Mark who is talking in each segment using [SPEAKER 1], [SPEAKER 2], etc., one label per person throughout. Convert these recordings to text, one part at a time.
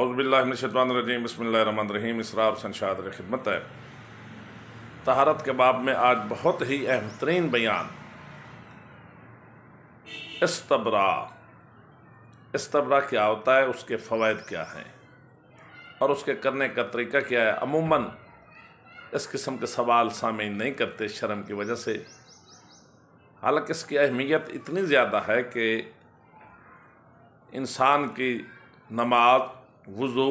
[SPEAKER 1] अज़बिल्लाशतवानरजीम बसमीम इसराब सनशाद खिदमत है तहारत के बाब में आज बहुत ही अहम तरीन बयान इस्तबरा इस्तबरा क्या होता है उसके फ़वाद क्या हैं और उसके करने का तरीका क्या है अमूमन इस किस्म के सवाल सामने नहीं करते शर्म की वजह से हालांकि इसकी अहमियत इतनी ज़्यादा है कि इंसान की नमाज वज़ू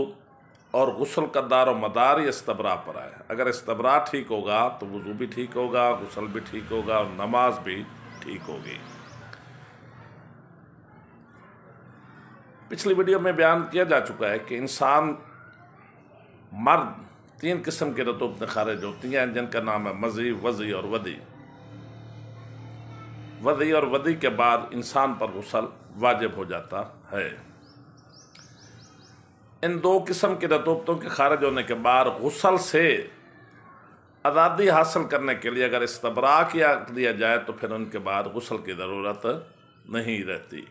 [SPEAKER 1] और गसल का दार मदार या इस्तबरा पर आए अगर इस्तबरा ठीक होगा तो वज़ू भी ठीक होगा गसल भी ठीक होगा और नमाज भी ठीक होगी पिछली वीडियो में बयान किया जा चुका है कि इंसान मर्द तीन किस्म के रतूब में खारिज होती हैं जिनका नाम है मजी वजी और वदी वदी और वदी के बाद इंसान पर गसल वाजिब हो जाता है इन दो किस्म के रतूबतों के खारिज होने के बाद गसल से आज़ादी हासिल करने के लिए अगर इस्तबरा किया लिया जाए तो फिर उनके बाद गसल की ज़रूरत नहीं रहती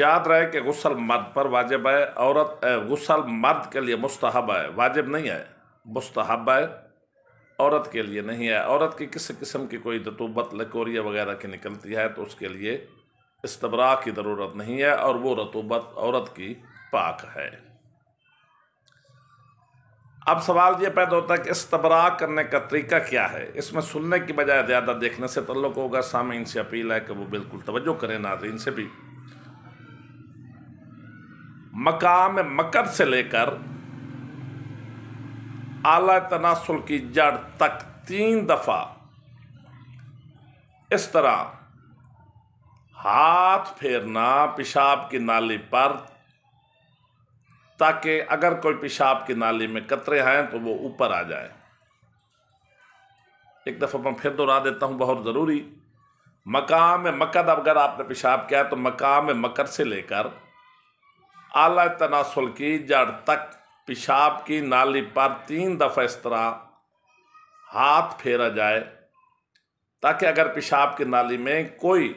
[SPEAKER 1] याद रहे कि गुसल मर्द पर वाजिब है औरत गसल मर्द के लिए मुस्तहब है वाजिब नहीं है मुस्तहब है औरत के लिए नहीं है औरत की किसी किस्म की कोई रतूबत लकोरिया वगैरह की निकलती है तो उसके लिए इस्तबरा की ज़रूरत नहीं है और वो रतूबत औरत की पाक है अब सवाल यह पैदा होता है कि इस्तबरा करने का तरीका क्या है इसमें सुनने की बजाय ज़्यादा देखने से तल्लुक होगा सामने इनसे अपील है कि वो बिल्कुल तवज्जो करें नाजरीन से भी मकाम मकर से लेकर आला तनासुल की जड़ तक तीन दफ़ा इस तरह हाथ फेरना पेशाब की नाली पर ताकि अगर कोई पेशाब के नाले में कतरे आएँ तो वो ऊपर आ जाए एक दफ़ा मैं फिर दोहरा देता हूँ बहुत ज़रूरी मकाम मकद अगर आपने पेशाब किया तो मकाम मकर से लेकर आला तनासुल की जड़ तक पेशाब की नाली पर तीन दफ़ा इस तरह हाथ फेरा जाए ताकि अगर पेशाब की नाली में कोई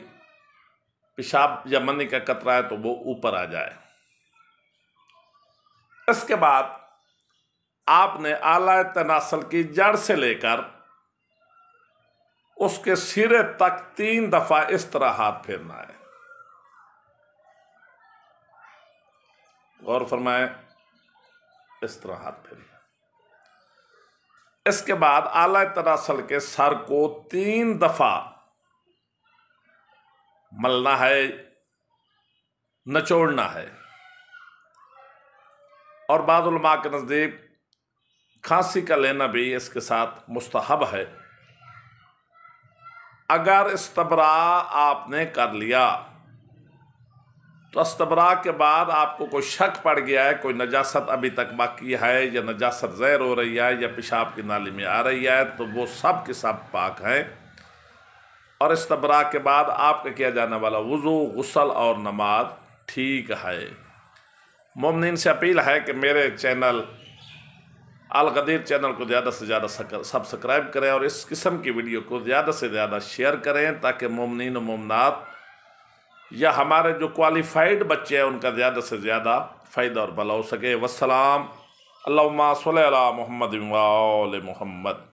[SPEAKER 1] पेशाब या मनी का कतरा है तो वो ऊपर आ जाए इसके बाद आपने आला तनासल की जड़ से लेकर उसके सिरे तक तीन दफा इस तरह हाथ फेरना है गौर फरमाए इस तरह हाथ फेरना इसके बाद आला तनासल के सर को तीन दफा मलना है नचोड़ना है और बादलमा के नज़दीक खांसी का लेना भी इसके साथ मुस्तहब है अगर इस्तबरा आपने कर लिया तो इस्तबरा के बाद आपको कोई शक पड़ गया है कोई नजासत अभी तक बाकी है या नजासत जहर हो रही है या पेशाब की नाली में आ रही है तो वो सब के सब पाक हैं और इस्तबरा के बाद आपका किया जाने वाला वज़ू गसल और नमाज ठीक है ममनिन से अपील है कि मेरे चैनल अलगदीर चैनल को ज़्यादा से ज़्यादा सब्सक्राइब करें और इस किस्म की वीडियो को ज़्यादा से ज़्यादा शेयर करें ताकि ममनिन ममनात या हमारे जो क्वालिफाइड बच्चे हैं उनका ज़्यादा से ज़्यादा फ़ायदा और भला हो सके वसलाम अल्लाह सल मोहम्मद मोहम्मद